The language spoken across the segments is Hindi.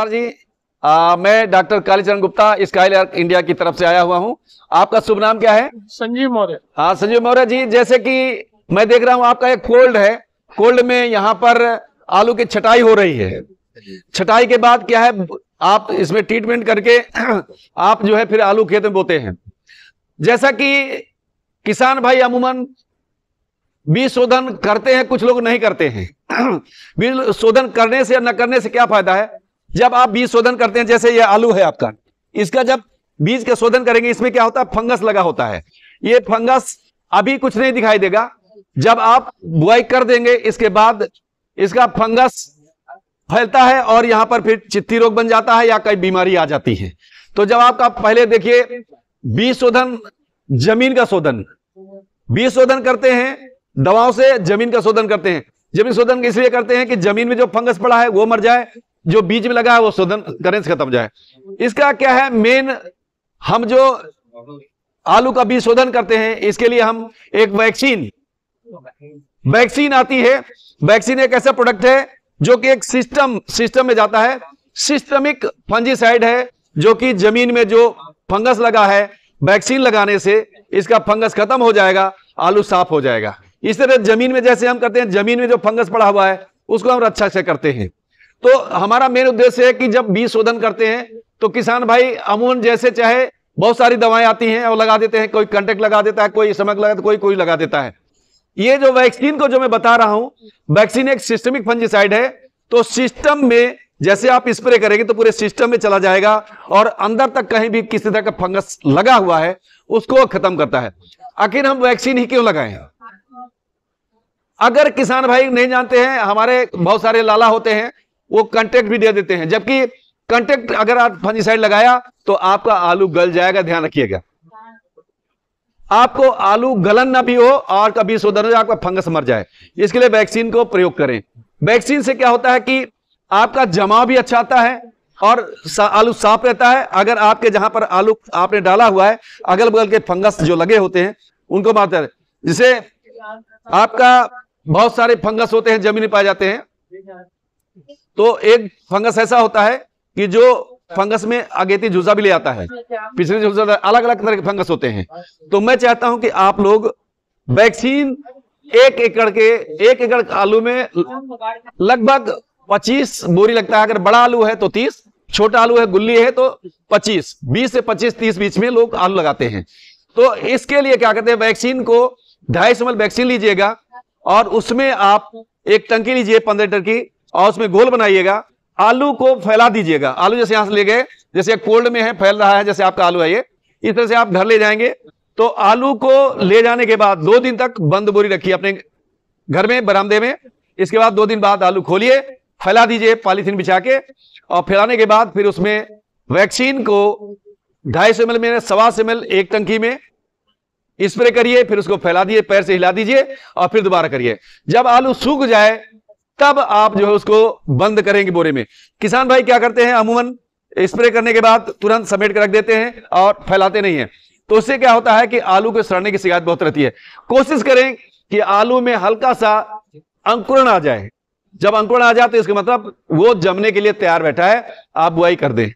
नमस्कार जी आ, मैं doctor Kalicharan Gupta sky India की तरफ से आया हुआ हूं आपका शुभ नाम क्या है संजीव मौर्य हाँ संजीव मौर्य जी जैसे कि मैं देख रहा हूं आपका एक कोल्ड है कोल्ड में यहां पर आलू की छटाई हो रही है छटाई के बाद क्या है आप इसमें ट्रीटमेंट करके आप जो है फिर आलू खेत में बोते हैं जैसा कि किसान भाई अमूमन बीज शोधन करते हैं कुछ लोग नहीं करते हैं बीज शोधन करने से या न करने से क्या फायदा है जब आप बीज शोधन करते हैं जैसे ये आलू है आपका इसका जब बीज का शोधन करेंगे इसमें क्या होता है फंगस लगा होता है ये फंगस अभी कुछ नहीं दिखाई देगा जब आप बुआई कर देंगे इसके बाद इसका फंगस फैलता है और यहां पर फिर चित्ती रोग बन जाता है या कई बीमारी आ जाती है तो जब आपका पहले देखिए बीज शोधन जमीन का शोधन बीज शोधन करते हैं दवाओं से जमीन का शोधन करते हैं जमीन शोधन इसलिए करते हैं कि जमीन में जो फंगस पड़ा है वो मर जाए जो बीच में लगा है वो शोधन करें से खत्म जाए इसका क्या है मेन हम जो आलू का बीज शोधन करते हैं इसके लिए हम एक वैक्सीन वैक्सीन आती है वैक्सीन एक ऐसा प्रोडक्ट है जो कि एक सिस्टम सिस्टम में जाता है सिस्टमिक फंजीसाइड है जो कि जमीन में जो फंगस लगा है वैक्सीन लगाने से इसका फंगस खत्म हो जाएगा आलू साफ हो जाएगा इस तरह जमीन में जैसे हम करते हैं जमीन में जो फंगस पड़ा हुआ है उसको हम रक्षा से करते हैं तो हमारा मेन उद्देश्य है कि जब बीज शोधन करते हैं तो किसान भाई अमून जैसे चाहे बहुत सारी दवाएं आती हैं और लगा देते हैं कोई कंटेक्ट लगा देता है कोई समक लगा कोई कोई लगा देता है ये जो वैक्सीन को जो मैं बता रहा हूं वैक्सीन एक सिस्टमिक फंजीसाइड है तो सिस्टम में जैसे आप स्प्रे करेंगे तो पूरे सिस्टम में चला जाएगा और अंदर तक कहीं भी किसी तरह का फंगस लगा हुआ है उसको खत्म करता है आखिर हम वैक्सीन ही क्यों लगाए अगर किसान भाई नहीं जानते हैं हमारे बहुत सारे लाला होते हैं वो कंटेक्ट भी दे देते हैं जबकि कंटेक्ट अगर आप फंजीसाइड लगाया तो आपका आलू गल जाएगा ध्यान रखिएगा आपको आलू गलन ना भी हो और कभी सोदर आपका फंगस मर जाए इसके लिए वैक्सीन को प्रयोग करें वैक्सीन से क्या होता है कि आपका जमाव भी अच्छा आता है और सा, आलू साफ रहता है अगर आपके जहां पर आलू आपने डाला हुआ है अगल बगल के फंगस जो लगे होते हैं उनको मारते हैं जिसे आपका बहुत सारे फंगस होते हैं जमीन पाए जाते हैं तो एक फंगस ऐसा होता है कि जो फंगस में अगेती झुजा भी ले आता है अच्छा। पिछले जुजा अलग अलग तरह के फंगस होते हैं तो मैं चाहता हूं कि आप लोग वैक्सीन एक एकड़ के एक एकड़ आलू में लगभग 25 बोरी लगता है अगर बड़ा आलू है तो 30 छोटा आलू है गुल्ली है तो 25 20 से 25 30 बीच में लोग आलू लगाते हैं तो इसके लिए क्या कहते हैं वैक्सीन को ढाई सौ वैक्सीन लीजिएगा और उसमें आप एक टंकी लीजिए पंद्रह लीटर की और उसमें गोल बनाइएगा आलू को फैला दीजिएगा आलू जैसे यहां से ले गए जैसे कोल्ड में है फैल रहा है जैसे आपका आलू है ये इस तरह से आप घर ले जाएंगे तो आलू को ले जाने के बाद दो दिन तक बंद बोरी रखिए अपने घर में बरामदे में इसके बाद दो दिन बाद आलू खोलिए फैला दीजिए पॉलीथीन बिछा के और फैलाने के बाद फिर उसमें वैक्सीन को ढाई सौ एम में सवा सौ एम एक टंकी में स्प्रे करिए फिर उसको फैला दिए पैर से हिला दीजिए और फिर दोबारा करिए जब आलू सूख जाए तब आप जो है उसको बंद करेंगे बोरे में किसान भाई क्या करते हैं अमूमन स्प्रे करने के बाद तुरंत समेट कर रख देते हैं और फैलाते नहीं है तो उससे क्या होता है कि आलू के सड़ने की शिकायत बहुत रहती है कोशिश करें कि आलू में हल्का सा अंकुरण आ जाए जब अंकुरण आ जाए तो इसका मतलब वो जमने के लिए तैयार बैठा है आप बुआई कर दें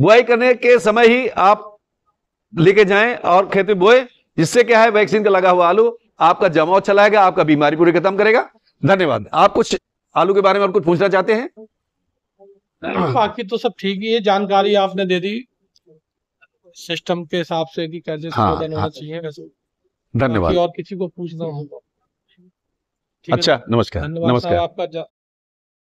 बुआई करने के समय ही आप लेके जाएं और खेत में बोए जिससे क्या है वैक्सीन का लगा हुआ आलू आपका जमाव चलाएगा अच्छा आपका बीमारी पूरी खत्म करेगा धन्यवाद आप कुछ आलू के बारे में और कुछ पूछना चाहते हैं बाकी तो सब ठीक ही है जानकारी आपने दे दी सिस्टम के हिसाब से कि कैसे हाँ, हाँ, चाहिए वैसे धन्यवाद और किसी को पूछना होगा अच्छा नमस्कार नमस्कार आपका